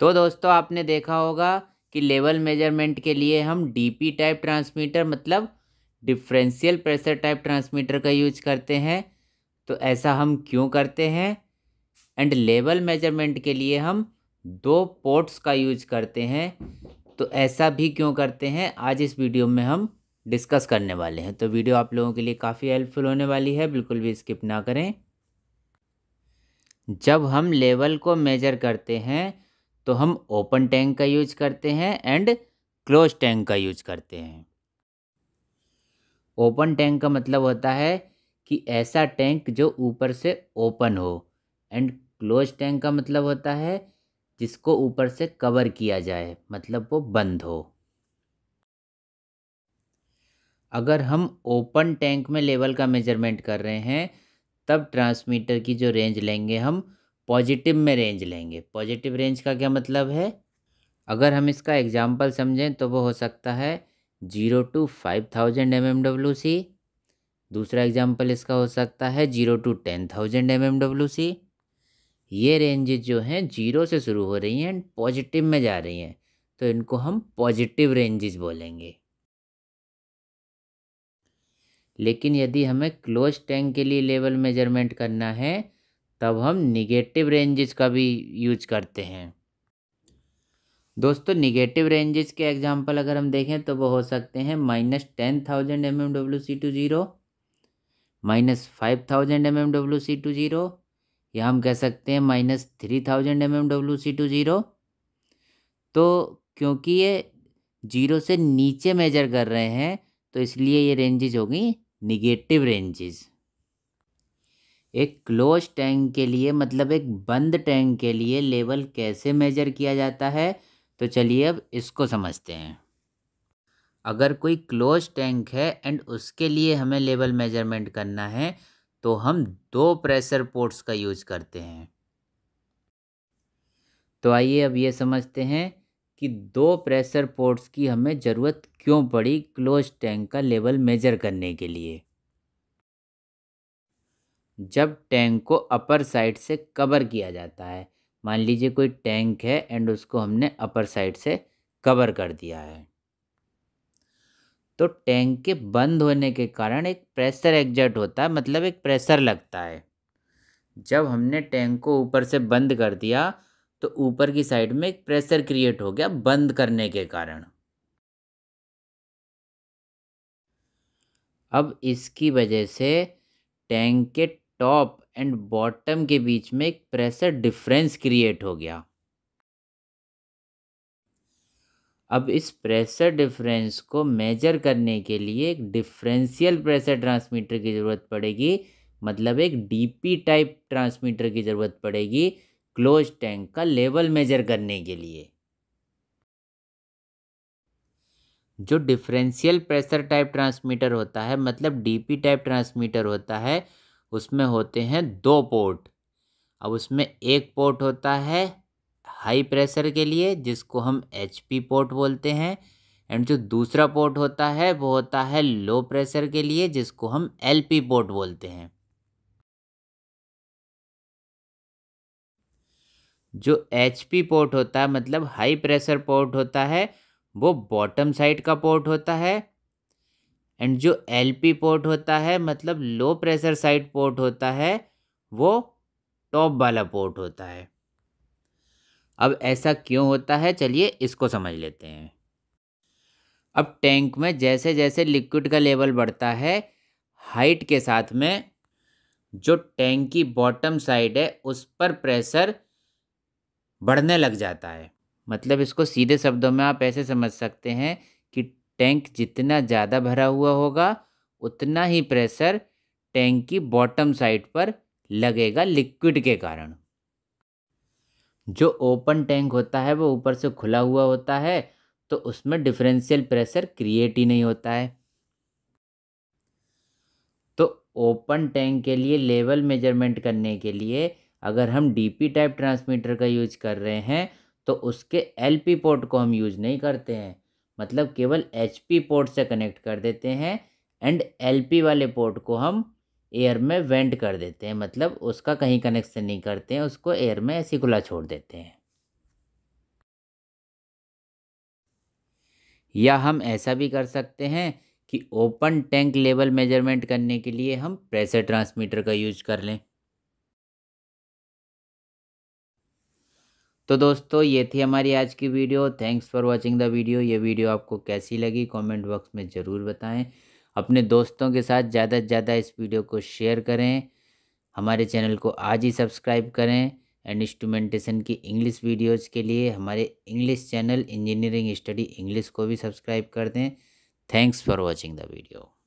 तो दोस्तों आपने देखा होगा कि लेवल मेजरमेंट के लिए हम डीपी टाइप ट्रांसमीटर मतलब डिफरेंशियल प्रेशर टाइप ट्रांसमीटर का यूज करते हैं तो ऐसा हम क्यों करते हैं एंड लेवल मेजरमेंट के लिए हम दो पोर्ट्स का यूज करते हैं तो ऐसा भी क्यों करते हैं आज इस वीडियो में हम डिस्कस करने वाले हैं तो वीडियो आप लोगों के लिए काफ़ी हेल्पफुल होने वाली है बिल्कुल भी स्किप ना करें जब हम लेवल को मेजर करते हैं तो हम ओपन टैंक का यूज करते हैं एंड क्लोज टैंक का यूज करते हैं ओपन टैंक का मतलब होता है कि ऐसा टैंक जो ऊपर से ओपन हो एंड क्लोज टैंक का मतलब होता है जिसको ऊपर से कवर किया जाए मतलब वो बंद हो अगर हम ओपन टैंक में लेवल का मेजरमेंट कर रहे हैं तब ट्रांसमीटर की जो रेंज लेंगे हम पॉजिटिव में रेंज लेंगे पॉजिटिव रेंज का क्या मतलब है अगर हम इसका एग्जाम्पल समझें तो वो हो सकता है zero to five thousand M M W C दूसरा एग्जाम्पल इसका हो सकता है zero to ten thousand M M W C ये रेंजेज जो हैं जीरो से शुरू हो रही हैं एंड पॉजिटिव में जा रही हैं तो इनको हम पॉजिटिव रेंजेस बोलेंगे लेकिन यदि हमें क्लोज टैंक के लिए लेवल मेजरमेंट करना है तब हम निगेटिव रेंजेस का भी यूज करते हैं दोस्तों निगेटिव रेंजेस के एग्जांपल अगर हम देखें तो वो हो सकते हैं minus ten thousand M M W C to zero minus five thousand M M W C to zero या हम कह सकते हैं minus three thousand M M W C to zero तो क्योंकि ये जीरो से नीचे मेजर कर रहे हैं तो इसलिए ये रेंजेज हो गई निगेटिव रेंजेज़ एक क्लोज टैंक के लिए मतलब एक बंद टैंक के लिए लेवल कैसे मेजर किया जाता है तो चलिए अब इसको समझते हैं अगर कोई क्लोज टैंक है एंड उसके लिए हमें लेवल मेजरमेंट करना है तो हम दो प्रेशर पोर्ट्स का यूज करते हैं तो आइए अब ये समझते हैं कि दो प्रेशर पोर्ट्स की हमें ज़रूरत क्यों पड़ी क्लोज टैंक का लेवल मेजर करने के लिए जब टैंक को अपर साइड से कवर किया जाता है मान लीजिए कोई टैंक है एंड उसको हमने अपर साइड से कवर कर दिया है तो टैंक के बंद होने के कारण एक प्रेशर एग्जट होता है मतलब एक प्रेशर लगता है जब हमने टैंक को ऊपर से बंद कर दिया तो ऊपर की साइड में एक प्रेशर क्रिएट हो गया बंद करने के कारण अब इसकी वजह से टैंक के टॉप एंड बॉटम के बीच में एक प्रेशर डिफरेंस क्रिएट हो गया अब इस प्रेशर डिफरेंस को मेजर करने के लिए एक डिफरेंशियल प्रेशर ट्रांसमीटर की ज़रूरत पड़ेगी मतलब एक डीपी टाइप ट्रांसमीटर की ज़रूरत पड़ेगी क्लोज टैंक का लेवल मेजर करने के लिए जो डिफरेंशियल प्रेशर टाइप ट्रांसमीटर होता है मतलब डीपी टाइप ट्रांसमीटर होता है उसमें होते हैं दो पोर्ट अब उसमें एक पोर्ट होता है हाई प्रेशर के लिए जिसको हम एच पोर्ट बोलते हैं एंड जो दूसरा पोर्ट होता है वो होता है लो प्रेशर के लिए जिसको हम एल पोर्ट बोलते हैं जो एच पोर्ट होता है मतलब हाई प्रेशर पोर्ट होता है वो बॉटम साइड का पोर्ट होता है एंड जो एल पी पोर्ट होता है मतलब लो प्रेशर साइड पोर्ट होता है वो टॉप वाला पोर्ट होता है अब ऐसा क्यों होता है चलिए इसको समझ लेते हैं अब टैंक में जैसे जैसे लिक्विड का लेवल बढ़ता है हाइट के साथ में जो टैंक की बॉटम साइड है उस पर प्रेशर बढ़ने लग जाता है मतलब इसको सीधे शब्दों में आप ऐसे समझ सकते हैं टैंक जितना ज़्यादा भरा हुआ होगा उतना ही प्रेशर टैंक की बॉटम साइड पर लगेगा लिक्विड के कारण जो ओपन टैंक होता है वो ऊपर से खुला हुआ होता है तो उसमें डिफरेंशियल प्रेशर क्रिएट ही नहीं होता है तो ओपन टैंक के लिए लेवल मेजरमेंट करने के लिए अगर हम डीपी टाइप ट्रांसमीटर का यूज कर रहे हैं तो उसके एलपी पोर्ट को हम यूज नहीं करते हैं मतलब केवल एच पोर्ट से कनेक्ट कर देते हैं एंड एल वाले पोर्ट को हम एयर में वेंट कर देते हैं मतलब उसका कहीं कनेक्शन नहीं करते हैं उसको एयर में ऐसी खुला छोड़ देते हैं या हम ऐसा भी कर सकते हैं कि ओपन टैंक लेवल मेजरमेंट करने के लिए हम प्रेशर ट्रांसमीटर का यूज कर लें तो दोस्तों ये थी हमारी आज की video thanks for watching the video ये वीडियो आपको कैसी लगी कमेंट बॉक्स में ज़रूर बताएं अपने दोस्तों के साथ ज़्यादा से ज़्यादा इस वीडियो को शेयर करें हमारे चैनल को आज ही सब्सक्राइब करें एंड इंस्ट्रूमेंटेशन की इंग्लिश वीडियोज़ के लिए हमारे English channel engineering study English को भी सब्सक्राइब कर दें thanks for watching the video